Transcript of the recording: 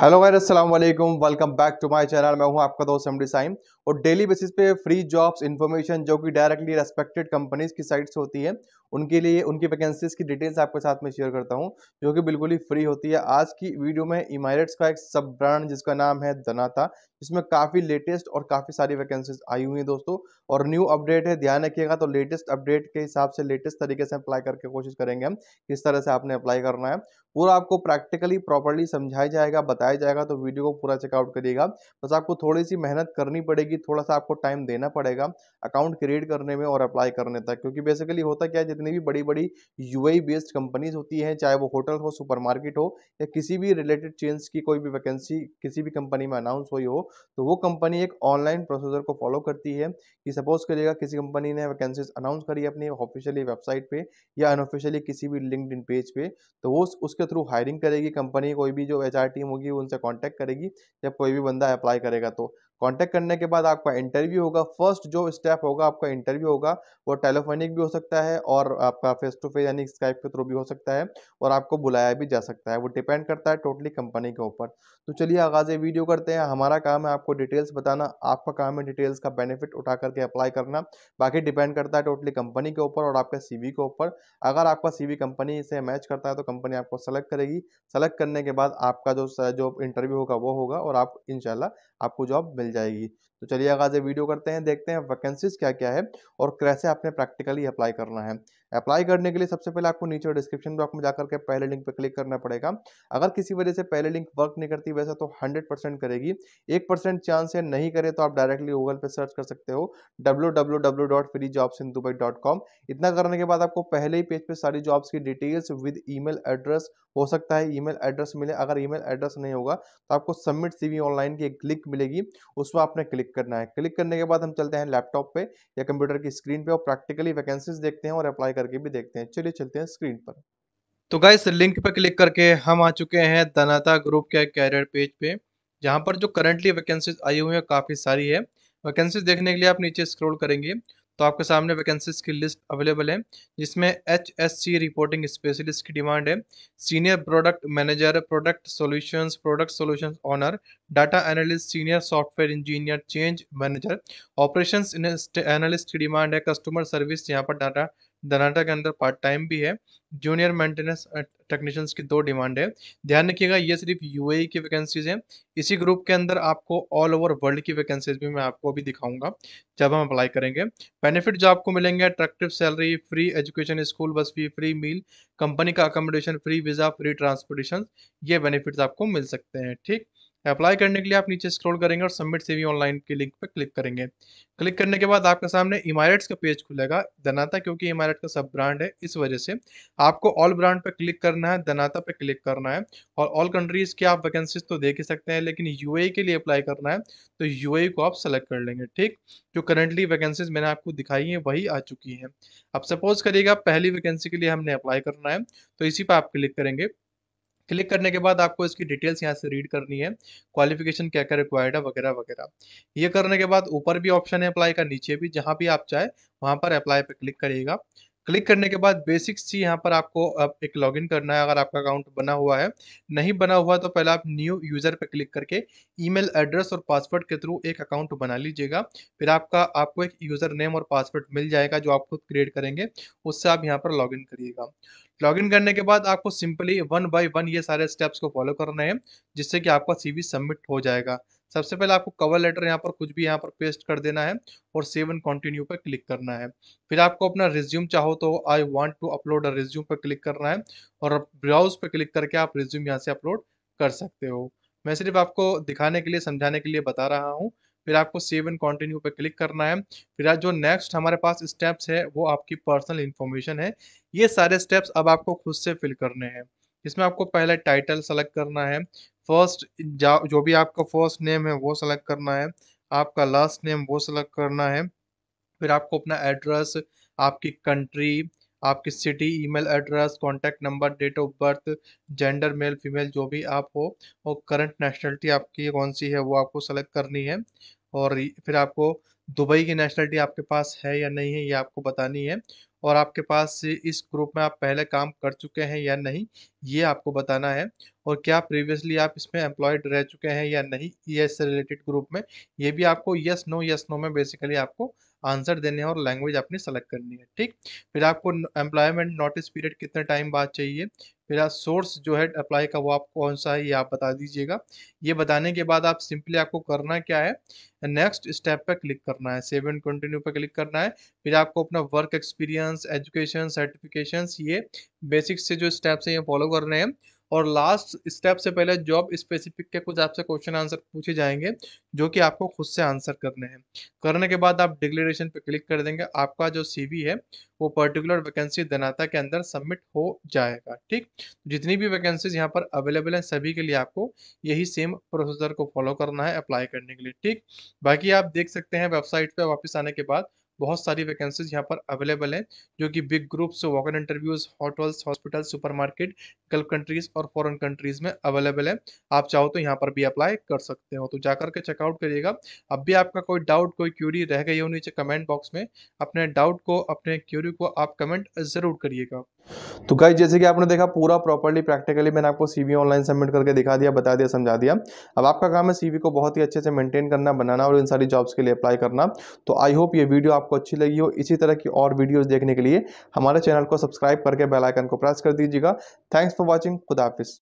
hello guys अस्सलाम वालेकुम welcome back to my channel मैं हूं आपका दोस्त एमडी साइम और डेली बेसिस पे फ्री जॉब्स इन्फॉर्मेशन जो कि डायरेक्टली रेस्पेक्टेड कंपनीज की साइट्स से होती है उनके लिए उनकी वैकेंसीज की डिटेल्स आपके साथ में शेयर करता हूँ जो कि बिल्कुल ही फ्री होती है आज की वीडियो में इमारेट्स का एक सब ब्रांड जिसका नाम है दनाता जिसमें काफ़ी लेटेस्ट और काफ़ी सारी वैकेंसीज आई हुई हैं दोस्तों और न्यू अपडेट है ध्यान रखिएगा तो लेटेस्ट अपडेट के हिसाब से लेटेस्ट तरीके से अप्लाई करके कोशिश करेंगे हम किस तरह से आपने अप्लाई करना है पूरा आपको प्रैक्टिकली प्रॉपरली समझाया जाएगा बताया जाएगा तो वीडियो को पूरा चेकआउट करिएगा बस आपको थोड़ी सी मेहनत करनी पड़ेगी थोड़ा सा आपको टाइम देना पड़ेगा अकाउंट क्रिएट करने में और अप्लाई करने तक क्योंकि बेसिकली होता क्या है जितनी भी बड़ी बड़ी यू बेस्ड कंपनीज होती हैं चाहे वो होटल हो सुपरमार्केट हो या किसी भी रिलेटेड चेंज की कोई भी वैकेंसी किसी भी कंपनी में अनाउंस हुई हो तो वो कंपनी एक ऑनलाइन प्रोसीजर को फॉलो करती है कि सपोज करिएगा किसी कंपनी ने वैकेंसीज अनाउंस करी अपनी ऑफिशियली वेबसाइट पे या अनऑफिशियली किसी भी लिंकड पेज पे तो वो उसके थ्रू हायरिंग करेगी कंपनी कोई भी जो एच टीम होगी उनसे कॉन्टैक्ट करेगी जब कोई भी बंदा अप्लाई करेगा तो कांटेक्ट करने के बाद आपका इंटरव्यू होगा फर्स्ट जो स्टेप होगा आपका इंटरव्यू होगा वो टेलीफोनिक भी हो सकता है और आपका फेस टू फेस यानी स्काइप के थ्रू भी हो सकता है और आपको बुलाया भी जा सकता है वो डिपेंड करता है टोटली कंपनी के ऊपर तो चलिए आगाज़ वीडियो करते हैं हमारा काम है आपको डिटेल्स बताना आपका काम है डिटेल्स का बेनिफिट उठा करके अप्लाई करना बाकी डिपेंड करता है टोटली कंपनी के ऊपर और आपके सी के ऊपर अगर आपका सी कंपनी से मैच करता है तो कंपनी आपको सेलेक्ट करेगी सेलेक्ट करने के बाद आपका जो जो इंटरव्यू होगा वो होगा और आप इनशाला आपको जॉब मिल जाएगी तो चलिए आगाज वीडियो करते हैं देखते हैं वैकेंसीज क्या क्या है और कैसे आपने प्रैक्टिकली अप्लाई करना है अप्लाई करने के लिए सबसे पहले आपको नीचे डिस्क्रिप्शन बॉक्स में जाकर के पहले लिंक पर क्लिक करना पड़ेगा अगर किसी वजह से पहले लिंक वर्क नहीं करती वैसा तो 100 परसेंट करेगी एक परसेंट चांस है नहीं करे तो आप डायरेक्टली गूगल पर सर्च कर सकते हो डब्ल्यू इतना करने के बाद आपको पहले ही पेज पर सारी जॉब्स की डिटेल्स विद ई एड्रेस हो सकता है ईमेल एड्रेस मिले अगर ईमेल एड्रेस नहीं होगा तो आपको सबमिट सीवी ऑनलाइन की एक क्लिक मिलेगी उस पर आपने क्लिक क्लिक करना है क्लिक करने के बाद हम चलते हैं लैपटॉप पे या कंप्यूटर की स्क्रीन पे और प्रैक्टिकली वैकेंसीज देखते हैं और अप्लाई करके भी देखते हैं चलिए चलते हैं स्क्रीन पर तो गाइस लिंक पर क्लिक करके हम आ चुके हैं दनाता ग्रुप के कैरियर पेज पे जहाँ पर जो करंटली वैकेंसीज आई हुई है काफ़ी सारी है वैकेंसीज देखने के लिए आप नीचे स्क्रोल करेंगे तो आपके सामने वैकेंसीज की लिस्ट अवेलेबल है जिसमें H S C reporting specialist की डिमांड है senior product manager product solutions product solutions owner data analyst senior software engineer change manager operations analyst की डिमांड है कस्टमर सर्विस यहाँ पर डाटा धनाटा के अंदर पार्ट टाइम भी है जूनियर मेंटेनेंस टेक्नीशियंस की दो डिमांड है ध्यान रखिएगा ये सिर्फ यूएई e की वैकेंसीज हैं इसी ग्रुप के अंदर आपको ऑल ओवर वर्ल्ड की वैकेंसीज भी मैं आपको अभी दिखाऊंगा जब हम अप्लाई करेंगे बेनिफिट जो आपको मिलेंगे attractive salary free education school bus fee free meal company का accommodation free visa free transportation ये बेनिफिट्स आपको मिल सकते हैं ठीक अप्लाई करने के लिए आप नीचे स्क्रॉल करेंगे और सबमिट सेवी ऑनलाइन के लिंक पर क्लिक करेंगे क्लिक करने के बाद आपके सामने इमारेट्स का पेज खुलेगा दनाता क्योंकि इमारेट का सब ब्रांड है इस वजह से आपको ऑल ब्रांड पर क्लिक करना है दनाता पर क्लिक करना है और ऑल कंट्रीज़ की आप वैकेंसीज तो देख ही सकते हैं लेकिन यू के लिए अप्लाई करना है तो यू को आप सेलेक्ट कर लेंगे ठीक जो करंटली वैकेंसीज मैंने आपको दिखाई है वही आ चुकी हैं अब सपोज करिएगा पहली वैकेंसी के लिए हमने अप्लाई करना है तो इसी पर आप क्लिक करेंगे क्लिक करने के बाद आपको इसकी डिटेल्स यहाँ से रीड करनी है क्वालिफिकेशन क्या क्या रिक्वायर्ड है वगैरह वगैरह ये करने के बाद ऊपर भी ऑप्शन है अप्लाई का नीचे भी जहाँ भी आप चाहे वहाँ पर अप्लाई पर क्लिक करिएगा क्लिक करने के बाद बेसिक सी यहाँ पर आपको आप एक लॉगिन करना है अगर आपका अकाउंट बना हुआ है नहीं बना हुआ तो पहले आप न्यू यूज़र पर क्लिक करके ईमेल एड्रेस और पासवर्ड के थ्रू एक अकाउंट बना लीजिएगा फिर आपका आपको एक यूज़र नेम और पासवर्ड मिल जाएगा जो आप खुद क्रिएट करेंगे उससे आप यहाँ पर लॉगिन करिएगा लॉगिन करने के बाद आपको सिंपली वन बाई वन ये सारे स्टेप्स को फॉलो करना है जिससे कि आपका सी सबमिट हो जाएगा सबसे पहले आपको कवर लेटर यहाँ पर कुछ भी यहाँ पर पेस्ट कर देना है और सेव एंड कंटिन्यू पर क्लिक करना है फिर आपको अपना रिज्यूम चाहो तो I want to upload a resume पर क्लिक करना है और ब्राउज पर क्लिक करके आप रिज्यूम यहाँ से अपलोड कर सकते हो मैं सिर्फ आपको दिखाने के लिए समझाने के लिए बता रहा हूँ फिर आपको सेव एंड कंटिन्यू पर क्लिक करना है फिर आज जो नेक्स्ट हमारे पास स्टेप्स है वो आपकी पर्सनल इन्फॉर्मेशन है ये सारे स्टेप्स अब आपको खुद से फिल करने हैं इसमें आपको पहले टाइटल सेलेक्ट करना है फर्स्ट जो भी आपका फर्स्ट नेम है वो सेलेक्ट करना है आपका लास्ट नेम वो सेलेक्ट करना है फिर आपको अपना एड्रेस आपकी कंट्री आपकी city email address contact number date of birth gender male female जो भी आप हो और करंट नेशनलिटी आपकी कौन सी है वो आपको सेलेक्ट करनी है और फिर आपको दुबई की नेशनलिटी आपके पास है या नहीं है ये आपको बतानी है और आपके पास इस ग्रुप में आप पहले काम कर चुके हैं या नहीं ये आपको बताना है और क्या प्रीवियसली आप इसमें एम्प्लॉयड रह चुके हैं या नहीं ये से रिलेटेड ग्रुप में ये भी आपको यस नो यस नो में बेसिकली आपको आंसर देने हैं और लैंग्वेज अपनी सेलेक्ट करनी है ठीक फिर आपको एम्प्लॉयमेंट नोटिस पीरियड कितने टाइम बाद चाहिए फिर आप सोर्स जो है अप्लाई का वो आप कौन सा है ये आप बता दीजिएगा ये बताने के बाद आप सिंपली आपको करना क्या है नेक्स्ट स्टेप पर क्लिक करना है सेवन कंटिन्यू पर क्लिक करना है फिर आपको अपना वर्क एक्सपीरियंस एजुकेशन सर्टिफिकेशन ये बेसिक से जो स्टेप्स हैं ये फॉलो करने हैं और लास्ट स्टेप से पहले जॉब स्पेसिफिक के कुछ आपसे क्वेश्चन आंसर पूछे जाएंगे जो कि आपको खुद से आंसर करने हैं करने के बाद आप डिक्लेरेशन पे क्लिक कर देंगे आपका जो सीवी है वो पर्टिकुलर वैकेंसी दनाता के अंदर सबमिट हो जाएगा ठीक जितनी भी वैकेंसीज यहाँ पर अवेलेबल हैं सभी के लिए आपको यही सेम प्रोसीजर को फॉलो करना है अप्लाई करने के लिए ठीक बाकी आप देख सकते हैं वेबसाइट पर वापस आने के बाद बहुत सारी वैकेंसीज यहाँ पर अवेलेबल है जो कि big groups walker interviews hotels hospital supermarket Gulf countries और फॉरेन कंट्रीज में अवेलेबल है आप चाहो तो यहाँ पर भी अप्लाई कर सकते हो तो जाकर के चेकआउट करिएगा अब भी आपका कोई डाउट कोई क्यूरी रह गई हो नीचे कमेंट बॉक्स में अपने डाउट को अपने क्यूरी को आप कमेंट ज़रूर करिएगा तो गाइज जैसे कि आपने देखा पूरा प्रॉपर्ली प्रैक्टिकली मैंने आपको सीवी ऑनलाइन सबमिट करके दिखा दिया बता दिया समझा दिया अब आपका काम है सीवी को बहुत ही अच्छे से मेंटेन करना बनाना और इन सारी जॉब्स के लिए अप्लाई करना तो आई होप ये वीडियो आपको अच्छी लगी हो इसी तरह की और वीडियोज़ देखने के लिए हमारे चैनल को सब्सक्राइब करके बेलाइकन को प्रेस कर दीजिएगा थैंक्स फॉर वॉचिंग खुदाफिस